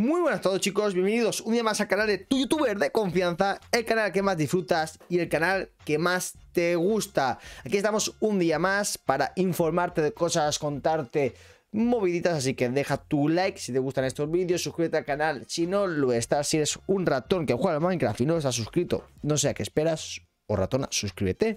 Muy buenas a todos chicos, bienvenidos un día más al canal de tu youtuber de confianza, el canal que más disfrutas y el canal que más te gusta. Aquí estamos un día más para informarte de cosas, contarte moviditas, así que deja tu like si te gustan estos vídeos, suscríbete al canal si no lo estás, si eres un ratón que juega al Minecraft y no estás suscrito, no sé a qué esperas, o ratona, suscríbete.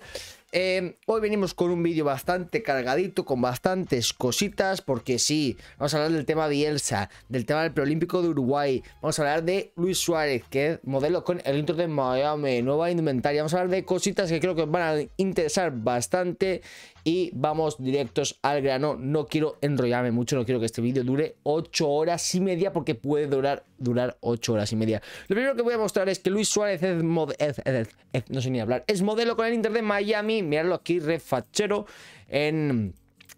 Em, hoy venimos con un vídeo bastante cargadito, con bastantes cositas, porque sí, vamos a hablar del tema Bielsa, del tema del preolímpico de Uruguay, vamos a hablar de Luis Suárez, que es modelo con el intro de Miami, nueva indumentaria, vamos a hablar de cositas que creo que van a interesar bastante y vamos directos al grano. No quiero enrollarme mucho, no quiero que este vídeo dure 8 horas y media porque puede durar, durar 8 horas y media. Lo primero que voy a mostrar es que Luis Suárez es, no sé ni hablar, es modelo con el Inter de Miami, miradlo aquí, refachero en...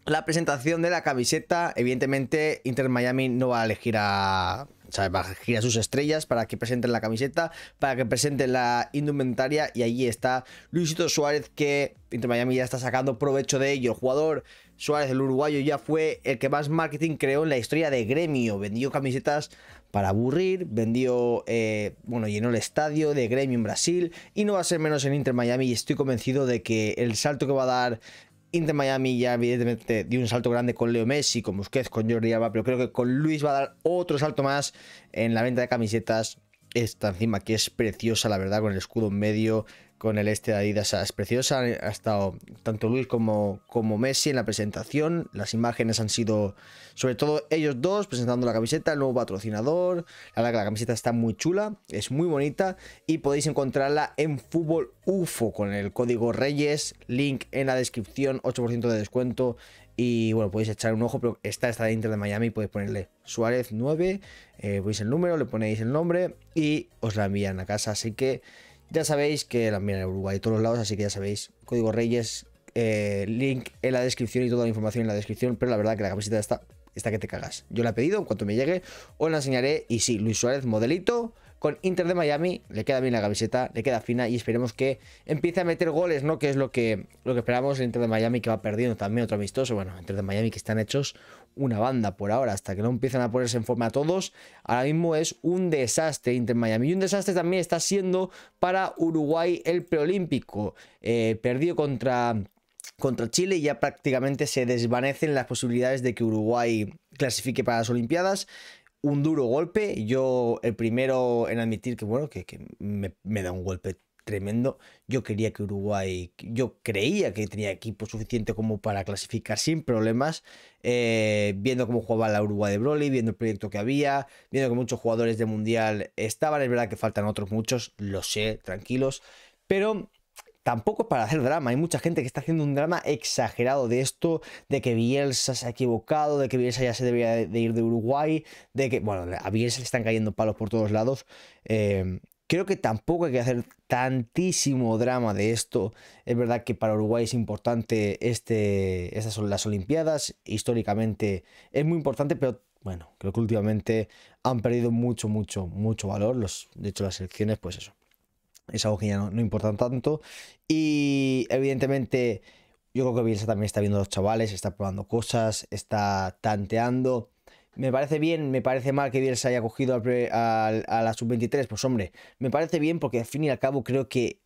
La presentación de la camiseta, evidentemente Inter Miami no va a elegir a, sea, sus estrellas para que presenten la camiseta, para que presenten la indumentaria y ahí está Luisito Suárez que Inter Miami ya está sacando provecho de ello. El jugador Suárez, el uruguayo, ya fue el que más marketing creó en la historia de Gremio. Vendió camisetas para aburrir, vendió, eh, bueno, llenó el estadio de Gremio en Brasil y no va a ser menos en Inter Miami y estoy convencido de que el salto que va a dar Inter Miami ya evidentemente dio un salto grande con Leo Messi, con Busquets, con Jordi Alba, pero creo que con Luis va a dar otro salto más en la venta de camisetas. Esta encima que es preciosa, la verdad, con el escudo en medio, con el este de Adidas es preciosa. Ha estado tanto Luis como, como Messi en la presentación. Las imágenes han sido, sobre todo ellos dos, presentando la camiseta, el nuevo patrocinador. La verdad que la camiseta está muy chula, es muy bonita y podéis encontrarla en Fútbol UFO con el código Reyes, link en la descripción, 8% de descuento. Y bueno, podéis echar un ojo, pero esta está de Inter de Miami, podéis ponerle Suárez 9, eh, veis el número, le ponéis el nombre y os la envían a casa. Así que ya sabéis que la también en Uruguay y todos los lados, así que ya sabéis. Código Reyes, eh, link en la descripción y toda la información en la descripción. Pero la verdad que la camiseta está, está que te cagas. Yo la he pedido en cuanto me llegue, os la enseñaré. Y sí, Luis Suárez, modelito con Inter de Miami. Le queda bien la camiseta, le queda fina y esperemos que empiece a meter goles, ¿no? Que es lo que, lo que esperamos. Inter de Miami que va perdiendo también otro amistoso. Bueno, Inter de Miami que están hechos una banda por ahora, hasta que no empiezan a ponerse en forma todos. Ahora mismo es un desastre Inter Miami. Y un desastre también está siendo para Uruguay el preolímpico. Eh, perdió contra, contra Chile y ya prácticamente se desvanecen las posibilidades de que Uruguay clasifique para las Olimpiadas un duro golpe. Yo el primero en admitir que, bueno, que, me, da un golpe tremendo. Yo quería que Uruguay, yo creía que tenía equipo suficiente como para clasificar sin problemas, eh, viendo cómo jugaba la Uruguay de Broly, viendo el proyecto que había, viendo que muchos jugadores de Mundial estaban, es verdad que faltan otros muchos, lo sé, tranquilos, pero... Tampoco para hacer drama, hay mucha gente que está haciendo un drama exagerado de esto, de que Bielsa se ha equivocado, de que Bielsa ya se debería de ir de Uruguay, de que, bueno, a Bielsa le están cayendo palos por todos lados. Eh, Creo que tampoco hay que hacer tantísimo drama de esto. Es verdad que para Uruguay es importante este, estas son las Olimpiadas. Históricamente es muy importante, pero bueno, creo que últimamente han perdido mucho, mucho, mucho valor. Los, de hecho, las elecciones, pues eso. Es algo que ya no, no importa tanto. Y evidentemente, yo creo que Bielsa también está viendo a los chavales, está probando cosas, está tanteando. Me parece bien, me parece mal que Bielsa haya cogido a la sub-23, pues hombre, me parece bien porque al fin y al cabo creo que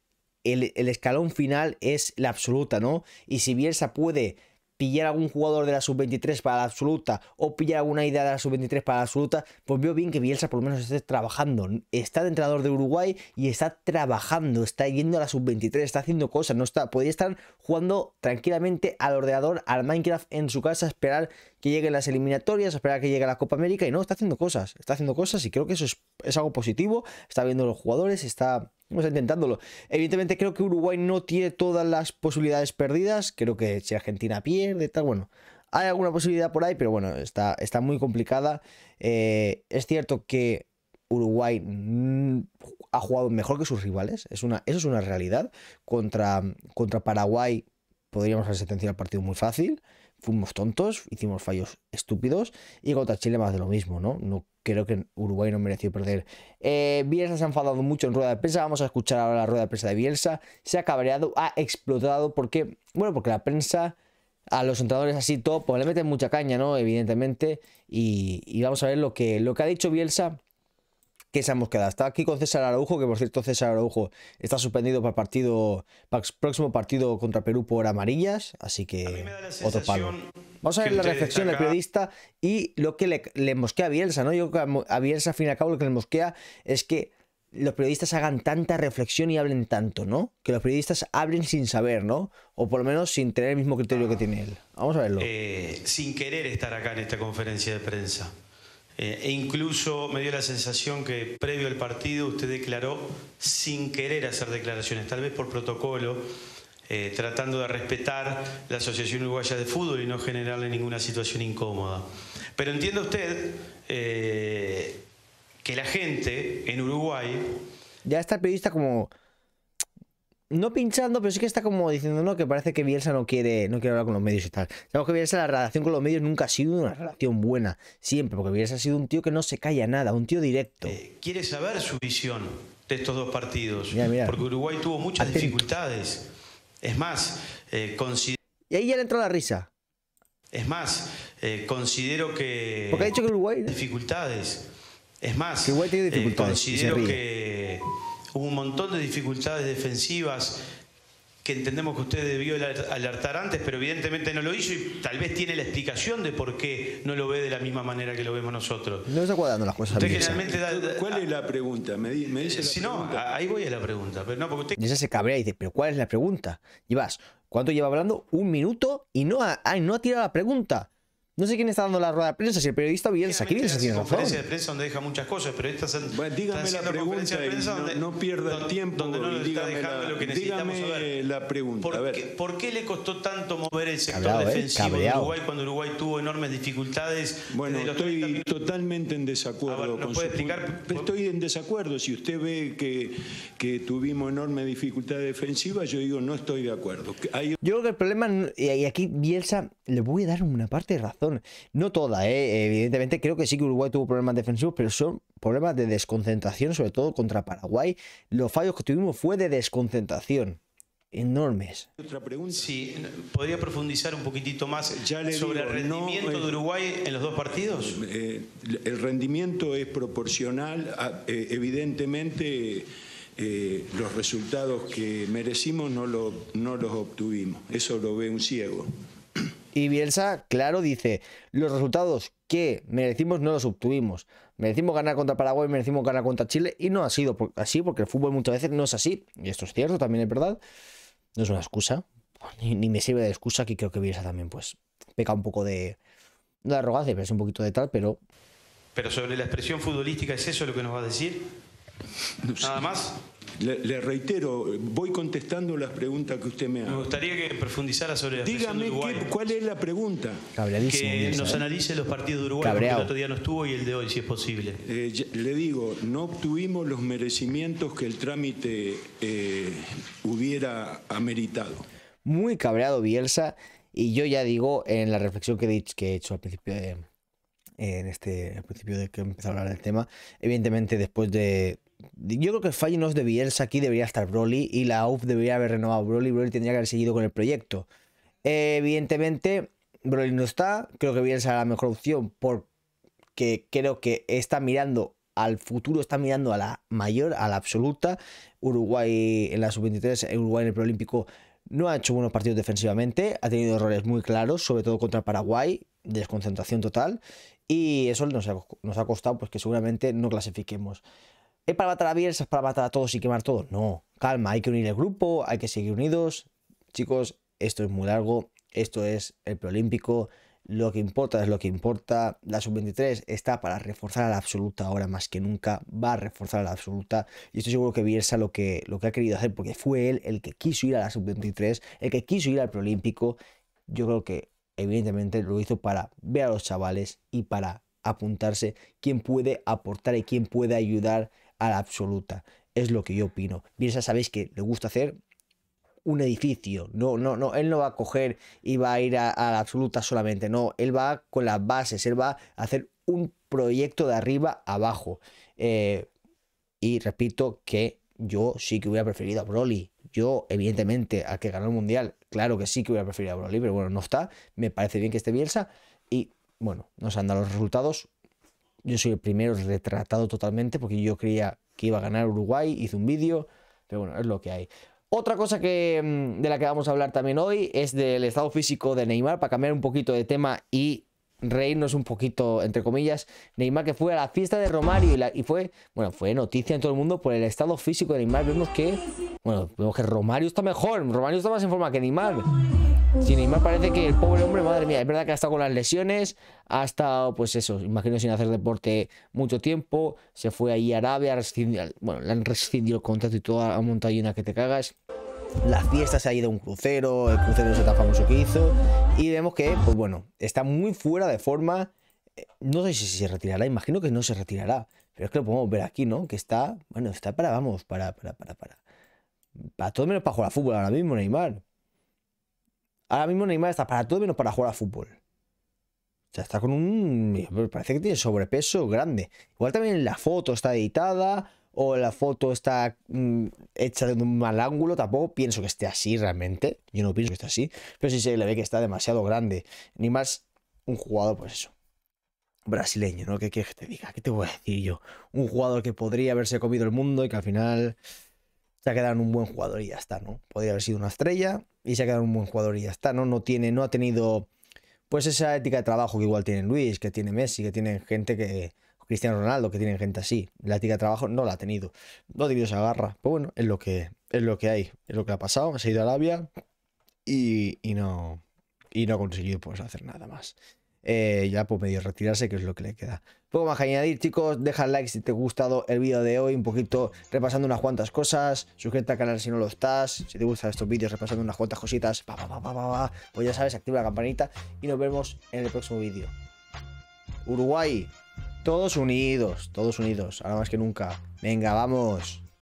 el, el escalón final es la absoluta, ¿no? Y si Bielsa puede pillar algún jugador de la sub-23 para la absoluta o pillar alguna idea de la sub-23 para la absoluta, pues veo bien que Bielsa por lo menos esté trabajando. Está de entrenador de Uruguay y está trabajando, está yendo a la sub-23, está haciendo cosas, no está, podría estar jugando tranquilamente al ordenador, al Minecraft en su casa, esperar que lleguen las eliminatorias, esperar que llegue la Copa América y no, está haciendo cosas, está haciendo cosas y creo que eso es, es algo positivo, está viendo los jugadores, está Vamos intentándolo. Evidentemente creo que Uruguay no tiene todas las posibilidades perdidas. Creo que si Argentina pierde, tal, bueno. Hay alguna posibilidad por ahí, pero bueno, está, está muy complicada. Eh, es cierto que Uruguay mm, ha jugado mejor que sus rivales. Es una, eso es una realidad. Contra, contra Paraguay podríamos haber sentenciado el partido muy fácil fuimos tontos, hicimos fallos estúpidos y contra Chile más de lo mismo, ¿no? no creo que Uruguay no mereció perder. Eh, Bielsa se ha enfadado mucho en rueda de prensa, vamos a escuchar ahora la rueda de prensa de Bielsa, se ha cabreado, ha explotado porque, bueno, porque la prensa a los entrenadores así top, pues le meten mucha caña, ¿no? Evidentemente, y, vamos a ver lo que, lo que ha dicho Bielsa que se hemos quedado. Está aquí con César Araujo, que por cierto César Araujo está suspendido para el partido, para próximo partido contra Perú por amarillas, así que otro palo. Vamos a ver la reflexión del periodista y lo que le, mosquea a Bielsa, ¿no? Yo que a Bielsa, al fin y al cabo, lo que le mosquea es que los periodistas hagan tanta reflexión y hablen tanto, ¿no? Que los periodistas hablen sin saber, ¿no? O por lo menos sin tener el mismo criterio que tiene él. Vamos a verlo. Eh, sin querer estar acá en esta conferencia de prensa. Eh, e incluso me dio la sensación que previo al partido usted declaró sin querer hacer declaraciones, tal vez por protocolo, eh, tratando de respetar la Asociación Uruguaya de Fútbol y no generarle ninguna situación incómoda. Pero entiende usted eh, que la gente en Uruguay... Ya está periodista como no pinchando, pero sí que está como diciendo, ¿no? Que parece que Bielsa no quiere, no quiere hablar con los medios y tal. Sabemos que Bielsa, la relación con los medios nunca ha sido una relación buena, siempre, porque Bielsa ha sido un tío que no se calla nada, un tío directo. Eh, quiere saber su visión de estos dos partidos, porque Uruguay tuvo muchas dificultades. Es más, eh, considero... Y ahí ya le entró la risa. Es más, eh, considero que... Porque ha dicho que Uruguay... Dificultades. Es más, Uruguay considero que un montón de dificultades defensivas que entendemos que usted debió alertar antes, pero evidentemente no lo hizo y tal vez tiene la explicación de por qué no lo ve de la misma manera que lo vemos nosotros. No está cuadrando las cosas. ¿Cuál es la pregunta? Me, dice si no, ahí voy a la pregunta. no, porque Ya se cabrea y dice, pero ¿cuál es la pregunta? Y vas, ¿cuánto lleva hablando? Un minuto y no no ha tirado la pregunta. No sé quién está dando la rueda de prensa, si el periodista Bielsa. ¿Qué Bielsa tiene la rueda de prensa donde deja muchas cosas, pero esta bueno, dígame la pregunta, de prensa donde, no, pierda tiempo. Donde no está dejando lo que necesitamos saber. la pregunta. ¿Por, Qué, le costó tanto mover el sector eh, defensivo de Uruguay cuando Uruguay tuvo enormes dificultades? Bueno, estoy totalmente en desacuerdo. con puede explicar? Estoy en desacuerdo. Si usted ve que, que tuvimos enormes dificultades defensivas, yo digo, no estoy de acuerdo. Yo creo que el problema, y aquí Bielsa, le voy a dar una parte de razón no toda, ¿eh? evidentemente creo que sí que Uruguay tuvo problemas defensivos, pero son problemas de desconcentración, sobre todo contra Paraguay. Los fallos que tuvimos fue de desconcentración enormes. Otra pregunta. ¿podría profundizar un poquitito más sobre el rendimiento de eh, Uruguay en los dos partidos? Eh, el rendimiento es proporcional, evidentemente los resultados que merecimos no los obtuvimos, eso lo ve un ciego. Y Bielsa, claro, dice, los resultados que merecimos no los obtuvimos. Merecimos ganar contra Paraguay, merecimos ganar contra Chile y no ha sido así porque el fútbol muchas veces no es así. Y esto es cierto, también es verdad. No es una excusa, ni, me sirve de excusa, que creo que Bielsa también pues peca un poco de, de arrogancia, pero es un poquito de tal, pero... Pero sobre la expresión futbolística, ¿es eso lo que nos va a decir? ¿Nada más? Le, reitero, voy contestando las preguntas que usted me hace. Me gustaría que profundizara sobre la Dígame de Uruguay. cuál es la pregunta. Que nos ¿eh? analice los partidos de Uruguay, porque el otro día no estuvo y el de hoy, si es posible. Eh, le digo, no obtuvimos los merecimientos que el trámite eh, hubiera ameritado. Muy cabreado Bielsa, y yo ya digo en la reflexión que he, hecho al principio de, en este al principio de que empezar a hablar del tema, evidentemente después de, yo creo que el de Bielsa, aquí debería estar Broly y la UF debería haber renovado Broly, Broly tendría que haber seguido con el proyecto. evidentemente, Broly no está, creo que Bielsa es la mejor opción porque creo que está mirando al futuro, está mirando a la mayor, a la absoluta. Uruguay en la sub-23, Uruguay en el preolímpico no ha hecho buenos partidos defensivamente, ha tenido errores muy claros, sobre todo contra Paraguay, desconcentración total, y eso nos ha, nos ha costado pues, que seguramente no clasifiquemos. ¿Es para matar a Bielsa? ¿Es para matar a todos y quemar todos? No, calma, hay que unir el grupo, hay que seguir unidos. Chicos, esto es muy largo, esto es el preolímpico, lo que importa es lo que importa. La sub-23 está para reforzar a la absoluta ahora más que nunca, va a reforzar a la absoluta. Y estoy seguro que Bielsa lo que, lo que ha querido hacer, porque fue él el que quiso ir a la sub-23, el que quiso ir al preolímpico. Yo creo que evidentemente lo hizo para ver a los chavales y para apuntarse quién puede aportar y quién puede ayudar a la absoluta. Es lo que yo opino. Bielsa sabéis que le gusta hacer un edificio. No, no, no. Él no va a coger y va a ir a, la absoluta solamente. No, él va con las bases. Él va a hacer un proyecto de arriba abajo. Eh, y repito que yo sí que hubiera preferido a Broly. Yo, evidentemente, al que ganó el mundial, claro que sí que hubiera preferido a Broly, pero bueno, no está. Me parece bien que esté Bielsa. Y bueno, nos han dado los resultados. Yo soy el primero retratado totalmente porque yo creía que iba a ganar Uruguay, hice un vídeo, pero bueno, es lo que hay. Otra cosa que, mm, de la que vamos a hablar también hoy es del estado físico de Neymar, para cambiar un poquito de tema y reírnos un poquito, entre comillas, Neymar que fue a la fiesta de Romario y, fue, bueno, fue noticia en todo el mundo por el estado físico de Neymar. Vemos que, bueno, vemos que Romario está mejor, Romario está más en forma que Neymar. Si Neymar parece que el pobre hombre, madre mía, es verdad que ha estado con las lesiones, ha estado, pues eso, imagino sin hacer deporte mucho tiempo, se fue ahí a Arabia, bueno, le han rescindido el contrato y toda la Montaña que te cagas la fiesta se ha ido un crucero, el crucero es tan famoso que hizo, y vemos que, pues bueno, está muy fuera de forma. Eh, no sé si se retirará, imagino que no se retirará, pero es que lo podemos ver aquí, ¿no? Que está, bueno, está para, vamos, para, para, para, para. Para todo menos para jugar a fútbol ahora mismo, Neymar. Ahora mismo Neymar está para todo menos para jugar a fútbol. O sea, está con un. Pues parece que tiene sobrepeso grande. Igual también la foto está editada o la foto está mm, hecha de un mal ángulo, tampoco pienso que esté así realmente, yo no pienso que esté así, pero sí se le ve que está demasiado grande, ni más un jugador, pues eso, brasileño, ¿no? ¿Qué que te diga? ¿Qué te voy a decir yo? Un jugador que podría haberse comido el mundo y que al final se ha quedado en un buen jugador y ya está, ¿no? Podría haber sido una estrella y se ha quedado en un buen jugador y ya está, ¿no? No tiene, no ha tenido pues esa ética de trabajo que igual tiene Luis, que tiene Messi, que tiene gente que, Cristiano Ronaldo, que tiene gente así. La tica de trabajo no la ha tenido. No ha tenido esa garra. Pero bueno, es lo que, es lo que hay. Es lo que ha pasado. Se ha ido a la y, y no, y no ha conseguido pues, hacer nada más. Eh, ya pues medio retirarse, que es lo que le queda. Poco más que añadir, chicos. Deja like si te ha gustado el vídeo de hoy, un poquito repasando unas cuantas cosas. Suscríbete al canal si no lo estás. Si te gustan estos vídeos, repasando unas cuantas cositas. Pa, pues ya sabes, activa la campanita y nos vemos en el próximo vídeo. Uruguay, todos unidos, todos unidos, ahora más que nunca. Venga, vamos.